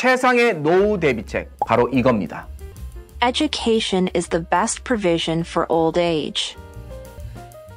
최상의 노후 대비책 바로 이겁니다. Education is the best provision for old age.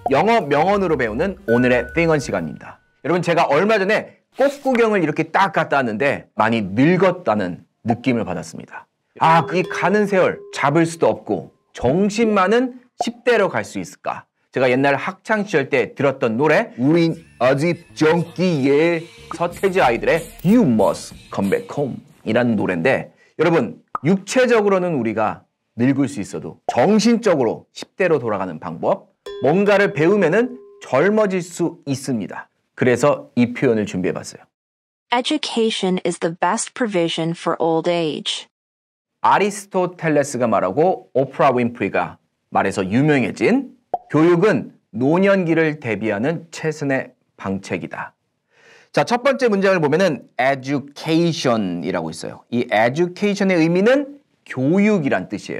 영어 명언으로 배우는 오늘의 띵언 시간입니다. 여러분 제가 얼마 전에 꽃구경을 이렇게 딱 갔다 왔는데 많이 늙었다는 느낌을 받았습니다. 아, 이 가는 세월 잡을 수도 없고 정신만은 10대로 갈 수 있을까? 제가 옛날 학창 시절 때 들었던 노래 우린 아직 젊기에 서태지 아이들의 You Must Come Back Home 이라는 노래인데 여러분 육체적으로는 우리가 늙을 수 있어도 정신적으로 10대로 돌아가는 방법 뭔가를 배우면 젊어질 수 있습니다. 그래서 이 표현을 준비해봤어요. Education is the best provision for old age. 아리스토텔레스가 말하고 오프라 윈프리가 말해서 유명해진 교육은 노년기를 대비하는 최선의 방책이다. 자, 첫 번째 문장을 보면은 education이라고 있어요. 이 education의 의미는 교육이란 뜻이에요.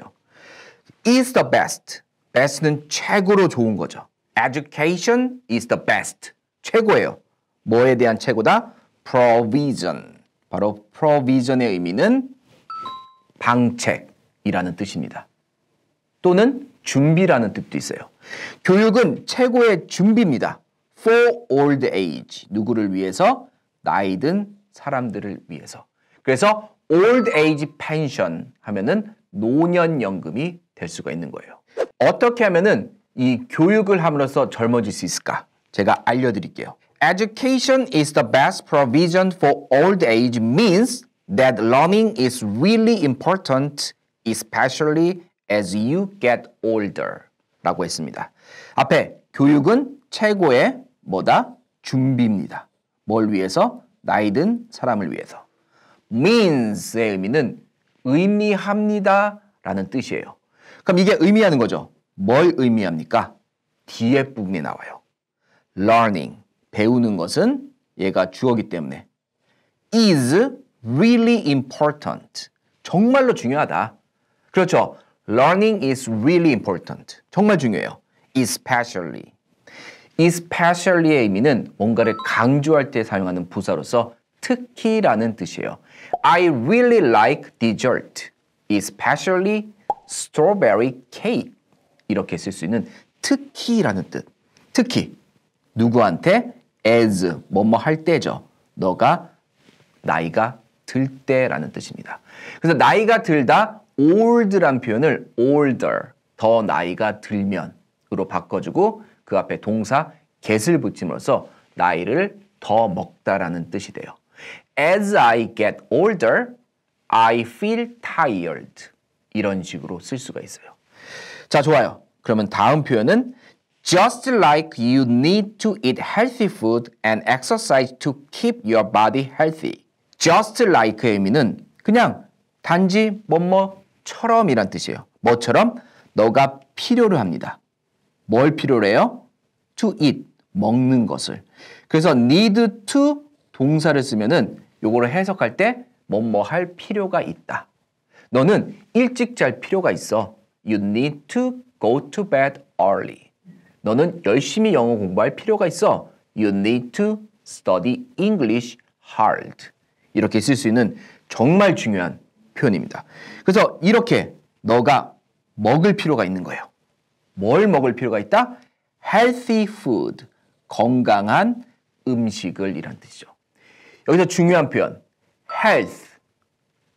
is the best. best는 최고로 좋은 거죠. education is the best. 최고예요. 뭐에 대한 최고다? provision. 바로 provision의 의미는 방책이라는 뜻입니다. 또는 준비라는 뜻도 있어요. 교육은 최고의 준비입니다. for old age. 누구를 위해서? 나이든 사람들을 위해서. 그래서 old age pension 하면은 노년 연금이 될 수가 있는 거예요. 어떻게 하면은 이 교육을 함으로써 젊어질 수 있을까? 제가 알려드릴게요. Education is the best provision for old age means that learning is really important, especially as you get older. 라고 했습니다. 앞에 교육은 최고의 뭐다? 준비입니다. 뭘 위해서? 나이든 사람을 위해서. means의 의미는 의미합니다 라는 뜻이에요. 그럼 이게 의미하는 거죠. 뭘 의미합니까? 뒤에 부분이 나와요. learning, 배우는 것은 얘가 주어기 때문에 is really important. 정말로 중요하다. 그렇죠. learning is really important. 정말 중요해요. especially. especially의 의미는 뭔가를 강조할 때 사용하는 부사로서 특히라는 뜻이에요. I really like dessert, especially strawberry cake. 이렇게 쓸 수 있는 특히라는 뜻. 특히 누구한테 as 뭐 뭐 할 때죠. 너가 나이가 들 때라는 뜻입니다. 그래서 나이가 들다 old란 표현을 older 더 나이가 들면으로 바꿔주고 그 앞에 동사 get을 붙임으로써 나이를 더 먹다라는 뜻이 돼요. As I get older, I feel tired. 이런 식으로 쓸 수가 있어요. 자, 좋아요. 그러면 다음 표현은 Just like you need to eat healthy food and exercise to keep your body healthy. Just like의 의미는 그냥 단지 뭐뭐처럼이란 뜻이에요. 뭐처럼? 너가 필요로 합니다. 뭘 필요로 해요? to eat 먹는 것을. 그래서 need to 동사를 쓰면은 요거를 해석할 때 뭐 뭐 할 필요가 있다. 너는 일찍 잘 필요가 있어. You need to go to bed early. 너는 열심히 영어 공부할 필요가 있어. You need to study English hard. 이렇게 쓸 수 있는 정말 중요한 표현입니다. 그래서 이렇게 너가 먹을 필요가 있는 거예요. 뭘 먹을 필요가 있다? healthy food, 건강한 음식을 이란 뜻이죠. 여기서 중요한 표현, health,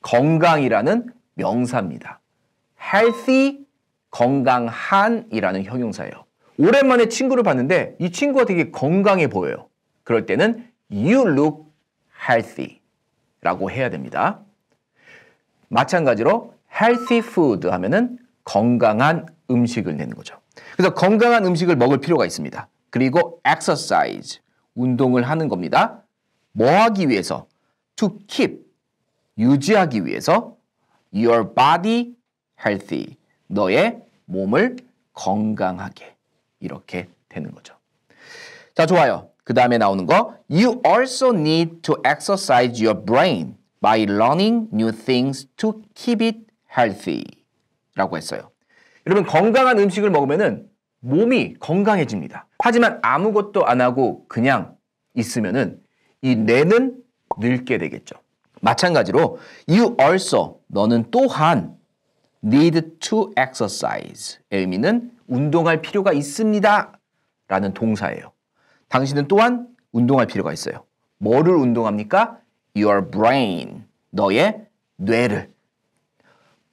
건강이라는 명사입니다. healthy, 건강한이라는 형용사예요. 오랜만에 친구를 봤는데 이 친구가 되게 건강해 보여요. 그럴 때는 you look healthy 라고 해야 됩니다. 마찬가지로 healthy food 하면은 건강한 음식을 내는 거죠. 그래서 건강한 음식을 먹을 필요가 있습니다. 그리고 exercise, 운동을 하는 겁니다. 뭐 하기 위해서? to keep, 유지하기 위해서 your body healthy, 너의 몸을 건강하게 이렇게 되는 거죠. 자, 좋아요. 그 다음에 나오는 거 You also need to exercise your brain by learning new things to keep it healthy 라고 했어요. 여러분 건강한 음식을 먹으면 몸이 건강해집니다. 하지만 아무것도 안 하고 그냥 있으면이 뇌는 늙게 되겠죠. 마찬가지로 you also 너는 또한 need to exercise의 의미는 운동할 필요가 있습니다. 라는 동사예요. 당신은 또한 운동할 필요가 있어요. 뭐를 운동합니까? Your brain. 너의 뇌를.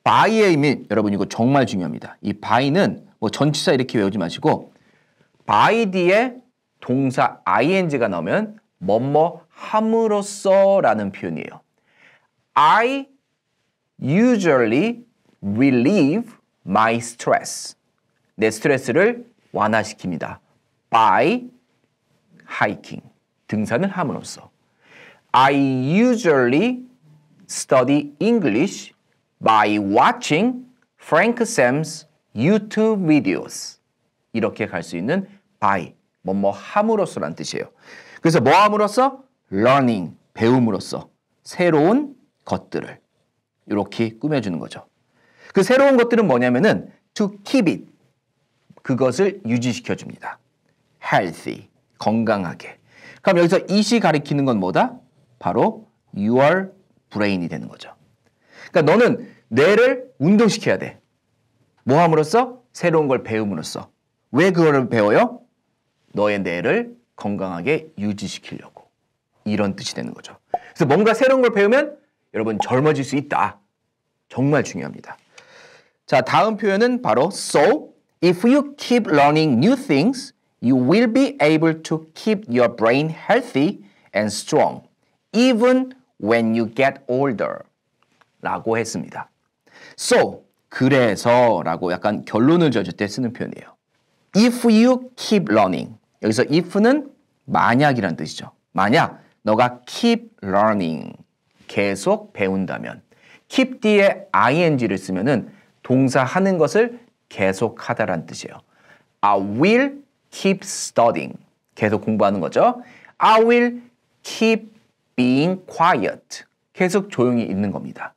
바이의 의미 여러분 이거 정말 중요합니다. 이 바이는 뭐 전치사 이렇게 외우지 마시고 바이 뒤에 동사 ing가 나오면 뭐뭐 함으로써 라는 표현이에요. I usually relieve my stress. 내 스트레스를 완화시킵니다. by hiking. 등산을 함으로써. I usually study English by watching Frank Sam's YouTube videos. 이렇게 갈 수 있는 by, 뭐뭐 뭐, 함으로써란 뜻이에요. 그래서 뭐 함으로써? learning, 배움으로써 새로운 것들을 이렇게 꾸며주는 거죠. 그 새로운 것들은 뭐냐면은 to keep it, 그것을 유지시켜줍니다. healthy, 건강하게. 그럼 여기서 이 시 가리키는 건 뭐다? 바로 your brain이 되는 거죠. 그러니까 너는 뇌를 운동시켜야 돼. 뭐 함으로써? 새로운 걸 배움으로써. 왜 그거를 배워요? 너의 뇌를 건강하게 유지시키려고. 이런 뜻이 되는 거죠. 그래서 뭔가 새로운 걸 배우면 여러분 젊어질 수 있다. 정말 중요합니다. 자, 다음 표현은 바로 so if you keep learning new things, you will be able to keep your brain healthy and strong even when you get older. 라고 했습니다. So, 그래서 라고 약간 결론을 져줄 때 쓰는 표현이에요. If you keep learning. 여기서 if는 만약이란 뜻이죠. 만약 너가 keep learning. 계속 배운다면. keep 뒤에 ing를 쓰면은 동사 하는 것을 계속 하다란 뜻이에요. I will keep studying. 계속 공부하는 거죠. I will keep being quiet. 계속 조용히 있는 겁니다.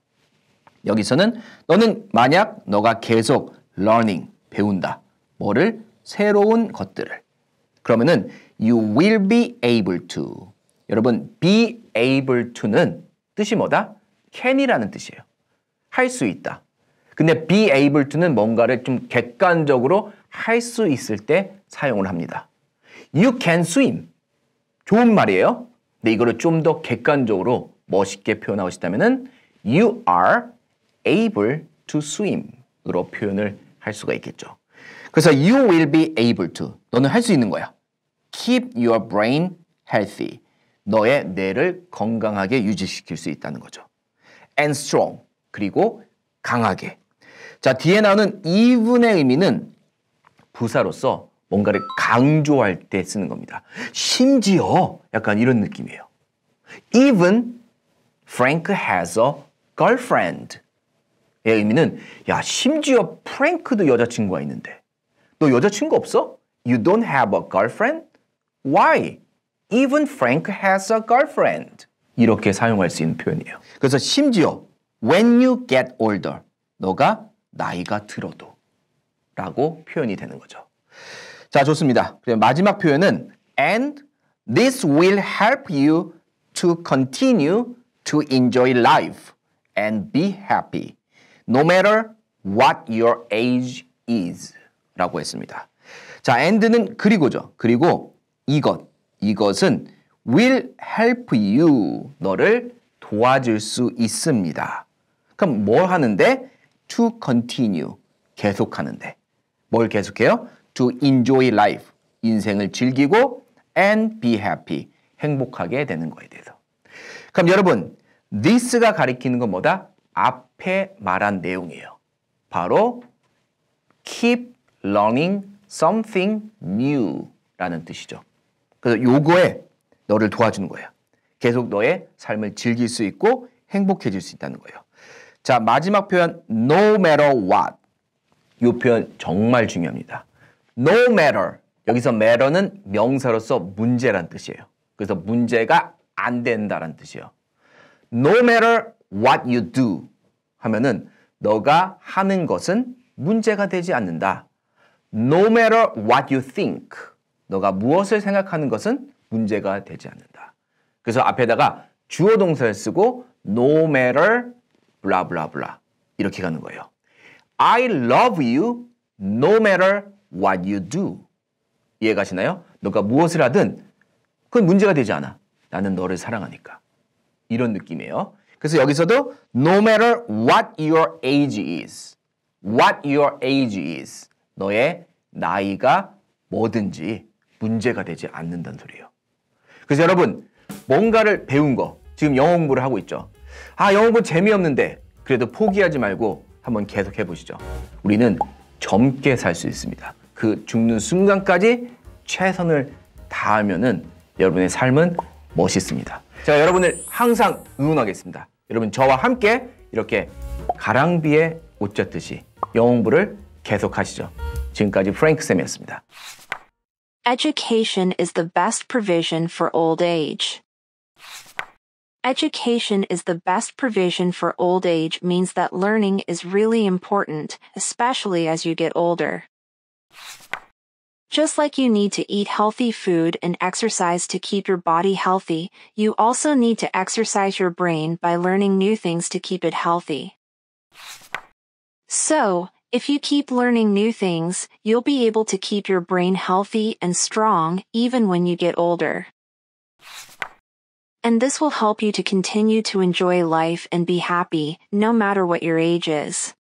여기서는 너는 만약 너가 계속 learning, 배운다. 뭐를? 새로운 것들을. 그러면은 you will be able to. 여러분, be able to는 뜻이 뭐다? can이라는 뜻이에요. 할 수 있다. 근데 be able to는 뭔가를 좀 객관적으로 할 수 있을 때 사용을 합니다. You can swim. 좋은 말이에요. 근데 이거를 좀 더 객관적으로 멋있게 표현하고 싶다면은 you are able to swim으로 표현을 할 수가 있겠죠. 그래서 you will be able to 너는 할 수 있는 거야. Keep your brain healthy. 너의 뇌를 건강하게 유지시킬 수 있다는 거죠. And strong. 그리고 강하게. 자, 뒤에 나오는 even의 의미는 부사로서 뭔가를 강조할 때 쓰는 겁니다. 심지어 약간 이런 느낌이에요. Even Frank has a girlfriend. 의미는 야 심지어 프랭크도 여자친구가 있는데 너 여자친구 없어? You don't have a girlfriend? Why? Even Frank has a girlfriend. 이렇게 사용할 수 있는 표현이에요. 그래서 심지어 when you get older, 너가 나이가 들어도 라고 표현이 되는 거죠. 자, 좋습니다. 마지막 표현은 and this will help you to continue to enjoy life and be happy. no matter what your age is 라고 했습니다. 자, and는 그리고죠. 그리고 이것, 이것은 will help you, 너를 도와줄 수 있습니다. 그럼 뭘 하는데? to continue, 계속하는데. 뭘 계속해요? to enjoy life, 인생을 즐기고 and be happy, 행복하게 되는 거에 대해서. 그럼 여러분, this가 가리키는 건 뭐다? 앞 앞에 말한 내용이에요. 바로 keep learning something new 라는 뜻이죠. 그래서 요거에 너를 도와주는 거예요. 계속 너의 삶을 즐길 수 있고 행복해질 수 있다는 거예요. 자, 마지막 표현 no matter what. 요 표현 정말 중요합니다. no matter. 여기서 matter는 명사로서 문제란 뜻이에요. 그래서 문제가 안된다는 뜻이에요. no matter what you do. 하면은 너가 하는 것은 문제가 되지 않는다. No matter what you think. 너가 무엇을 생각하는 것은 문제가 되지 않는다. 그래서 앞에다가 주어 동사를 쓰고 no matter blah b l 이렇게 가는 거예요. I love you no matter what you do. 이해가시나요? 너가 무엇을 하든 그건 문제가 되지 않아. 나는 너를 사랑하니까. 이런 느낌이에요. 그래서 여기서도 no matter what your age is, what your age is, 너의 나이가 뭐든지 문제가 되지 않는다는 소리예요. 그래서 여러분 뭔가를 배운 거 지금 영어 공부를 하고 있죠. 아 영어 공부 재미없는데 그래도 포기하지 말고 한번 계속 해보시죠. 우리는 젊게 살 수 있습니다. 그 죽는 순간까지 최선을 다하면 여러분의 삶은 멋있습니다. 제가 여러분을 항상 응원하겠습니다. 여러분 저와 함께 이렇게 가랑비에 옷 젖듯이 영웅부를 계속하시죠. 지금까지 프랭크 쌤이었습니다. Education is the best provision for old age. Education is the best provision for old age means that learning is really important, especially as you get older. Just like you need to eat healthy food and exercise to keep your body healthy, you also need to exercise your brain by learning new things to keep it healthy. So, if you keep learning new things, you'll be able to keep your brain healthy and strong even when you get older. And this will help you to continue to enjoy life and be happy, no matter what your age is.